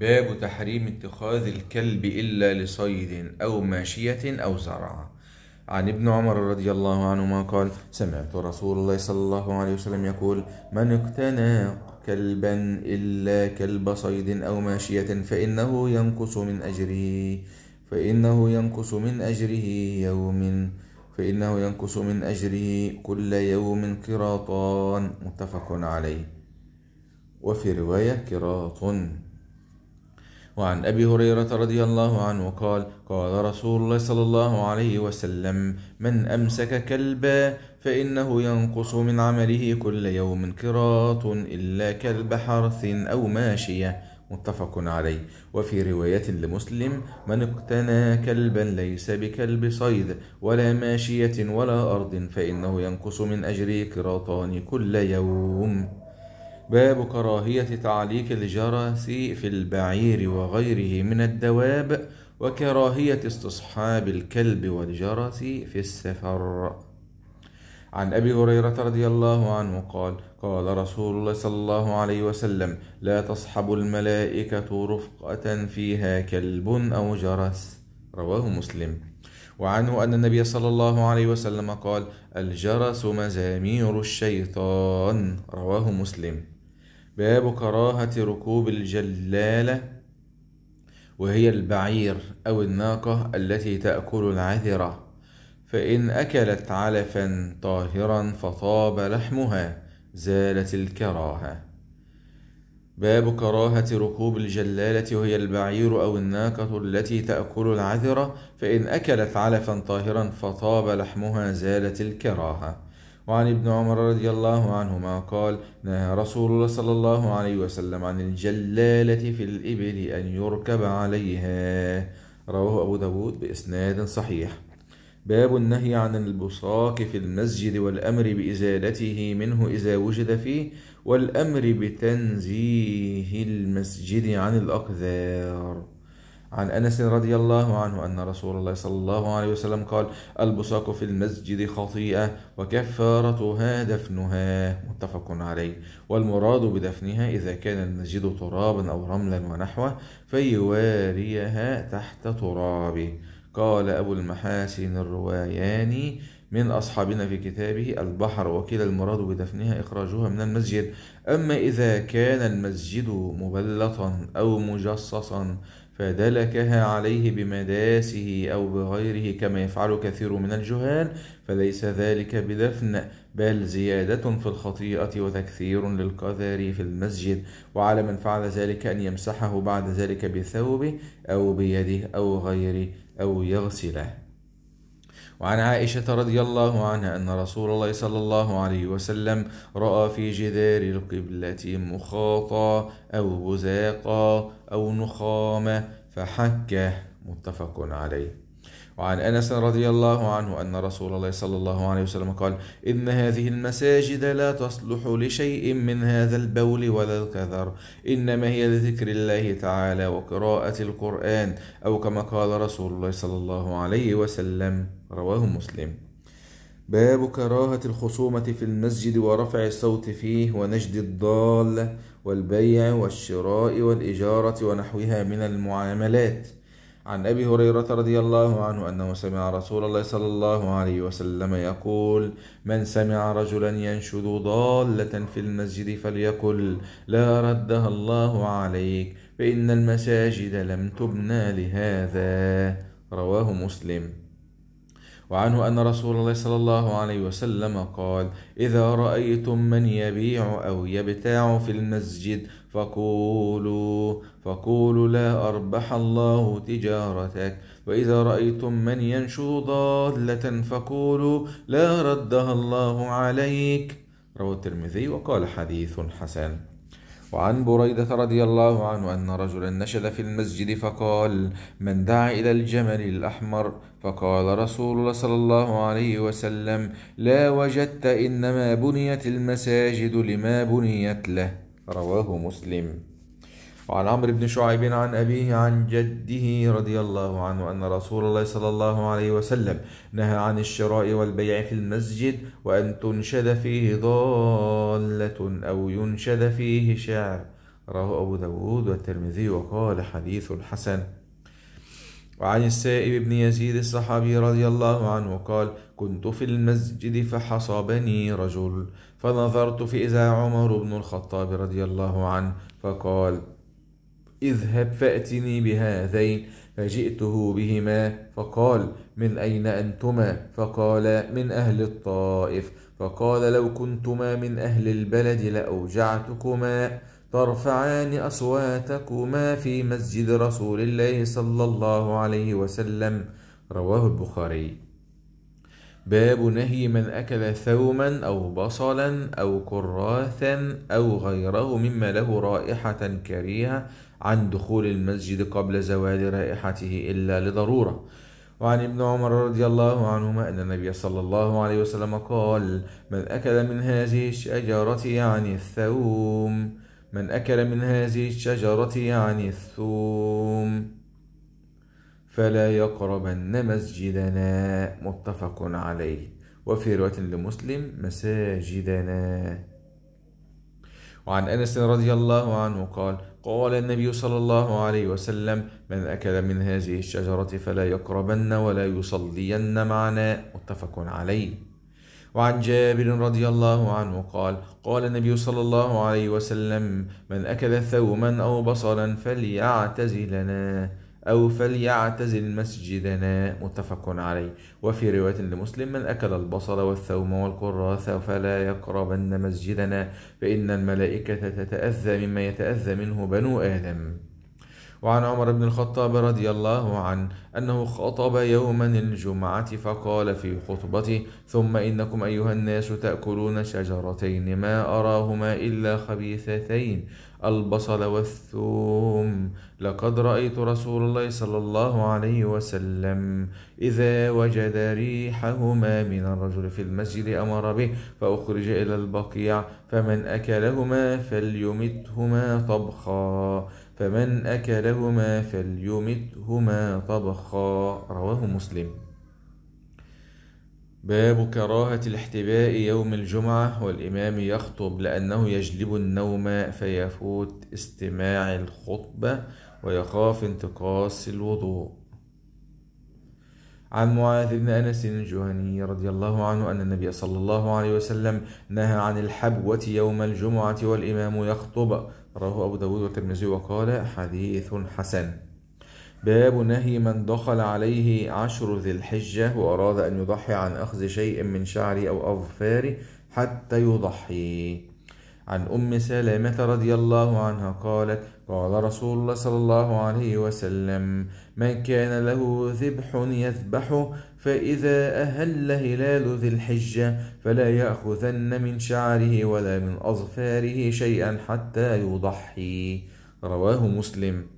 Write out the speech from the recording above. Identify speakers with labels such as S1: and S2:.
S1: باب تحريم اتخاذ الكلب إلا لصيد أو ماشية أو زرع عن ابن عمر رضي الله عنهما قال سمعت رسول الله صلى الله عليه وسلم يقول من اقتنى كلبا إلا كلب صيد أو ماشية فإنه ينقص من أجره فإنه ينقص من أجره يوم فإنه ينقص من أجره كل يوم قراطان متفق عليه وفي رواية قراط وعن أبي هريرة رضي الله عنه قال قال رسول الله صلى الله عليه وسلم من أمسك كلبا فإنه ينقص من عمله كل يوم قراط إلا كلب حرث أو ماشية متفق عليه وفي رواية لمسلم من اقتنى كلبا ليس بكلب صيد ولا ماشية ولا أرض فإنه ينقص من أجره قراطان كل يوم باب كراهية تعليق الجرس في البعير وغيره من الدواب وكراهية استصحاب الكلب والجرس في السفر عن أبي هريرة رضي الله عنه قال قال رسول الله صلى الله عليه وسلم لا تصحب الملائكة رفقة فيها كلب أو جرس رواه مسلم وعنه أن النبي صلى الله عليه وسلم قال الجرس مزامير الشيطان رواه مسلم باب كراهة ركوب الجلالة وهي البعير أو الناقة التي تأكل العذرة فإن أكلت علفا طاهرا فطاب لحمها زالت الكراهة باب كراهة ركوب الجلالة وهي البعير أو الناقة التي تأكل العذرة فإن أكلت علفا طاهرا فطاب لحمها زالت الكراهة وعن ابن عمر رضي الله عنهما قال نهى رسول الله صلى الله عليه وسلم عن الجلالة في الإبل أن يركب عليها رواه أبو داود بإسناد صحيح باب النهي عن البصاق في المسجد والأمر بإزالته منه إذا وجد فيه والأمر بتنزيه المسجد عن الأقذار عن أنس رضي الله عنه أن رسول الله صلى الله عليه وسلم قال البصاق في المسجد خطيئة وكفارتها دفنها متفق عليه والمراد بدفنها إذا كان المسجد ترابا أو رملا ونحوه فيواريها تحت ترابه قال أبو المحاسن الروياني من أصحابنا في كتابه البحر وكلا المراد بدفنها إخراجها من المسجد أما إذا كان المسجد مبلطا أو مجصصا فدلكها عليه بمداسه أو بغيره كما يفعل كثير من الجهال فليس ذلك بدفن بل زيادة في الخطيئة وتكثير للقذر في المسجد وعلى من فعل ذلك أن يمسحه بعد ذلك بثوبه أو بيده أو غيره أو يغسله وعن عائشة رضي الله عنها أن رسول الله صلى الله عليه وسلم رأى في جدار القبلة مخاطا أو بزاقا أو نخامة فحكه متفق عليه وعن أنس رضي الله عنه أن رسول الله صلى الله عليه وسلم قال إن هذه المساجد لا تصلح لشيء من هذا البول ولا الكذر، إنما هي لذكر الله تعالى وقراءة القرآن أو كما قال رسول الله صلى الله عليه وسلم رواه مسلم باب كراهة الخصومة في المسجد ورفع الصوت فيه ونجد الضال والبيع والشراء والإجارة ونحوها من المعاملات عن أبي هريرة رضي الله عنه أنه سمع رسول الله صلى الله عليه وسلم يقول من سمع رجلا ينشد ضالة في المسجد فليقل لا ردها الله عليك فإن المساجد لم تبنى لهذا رواه مسلم وعنه أن رسول الله صلى الله عليه وسلم قال إذا رأيتم من يبيع أو يبتاع في المسجد فقولوا فقولوا لا أربح الله تجارتك وإذا رأيتم من ينشو ضالة فقولوا لا ردها الله عليك روى الترمذي وقال حديث حسن وعن بريدة رضي الله عنه أن رجلا نشد في المسجد فقال من دعا إلى الجمل الأحمر فقال رسول الله صلى الله عليه وسلم لا وجدت إنما بنيت المساجد لما بنيت له رواه مسلم وعن عمرو بن شعيب عن أبيه عن جده رضي الله عنه أن رسول الله صلى الله عليه وسلم نهى عن الشراء والبيع في المسجد وأن تنشد فيه ضالة أو ينشد فيه شعر رواه أبو داود والترمذي وقال حديث حسن وعن السائب بن يزيد الصحابي رضي الله عنه قال كنت في المسجد فحصبني رجل فنظرت فإذا عمر بن الخطاب رضي الله عنه فقال اذهب فأتني بهذين فجئته بهما فقال من أين أنتما فقال من أهل الطائف فقال لو كنتما من أهل البلد لأوجعتكما ترفعان أصواتكما في مسجد رسول الله صلى الله عليه وسلم رواه البخاري باب نهي من أكل ثوما أو بصلا أو كراثا أو غيره مما له رائحة كريهة عن دخول المسجد قبل زوال رائحته إلا لضرورة وعن ابن عمر رضي الله عنهما أن النبي صلى الله عليه وسلم قال من أكل من هذه الشجرة يعني الثوم من أكل من هذه الشجرة يعني الثوم فلا يقربن مسجدنا متفق عليه وفي رواية لمسلم مساجدنا وعن أنس رضي الله عنه قال قال النبي صلى الله عليه وسلم من أكل من هذه الشجرة فلا يقربن ولا يصلين معنا متفق عليه وعن جابر رضي الله عنه قال قال النبي صلى الله عليه وسلم من أكل ثوما أو بصلا فليعتزلنا أو فليعتزل مسجدنا متفق عليه وفي رواية لمسلم من أكل البصل والثوم والقراث فلا يقربن مسجدنا فإن الملائكة تتأذى مما يتأذى منه بنو آدم وعن عمر بن الخطاب رضي الله عنه أنه خطب يوما الجمعة فقال في خطبته ثم إنكم أيها الناس تأكلون شجرتين ما أراهما إلا خبيثتين البصل والثوم لقد رأيت رسول الله صلى الله عليه وسلم إذا وجد ريحهما من الرجل في المسجد أمر به فأخرج إلى البقيع فمن أكلهما فليمتهما طبخا فمن أكلهما فليمتهما طبخا رواه مسلم باب كراهة الاحتباء يوم الجمعة والإمام يخطب لأنه يجلب النوم فيفوت استماع الخطبة ويخاف انتقاص الوضوء عن معاذ بن أنس الجهني رضي الله عنه أن النبي صلى الله عليه وسلم نهى عن الحبوة يوم الجمعة والإمام يخطب رواه أبو داود والترمذي وقال حديث حسن باب نهي من دخل عليه عشر ذي الحجة وأراد أن يضحي عن أخذ شيء من شعره أو أظفاره حتى يضحي عن أم سلامة رضي الله عنها قالت قال رسول الله صلى الله عليه وسلم من كان له ذبح يذبحه فإذا أهل هلال ذي الحجة فلا يأخذن من شعره ولا من أظفاره شيئا حتى يضحي رواه مسلم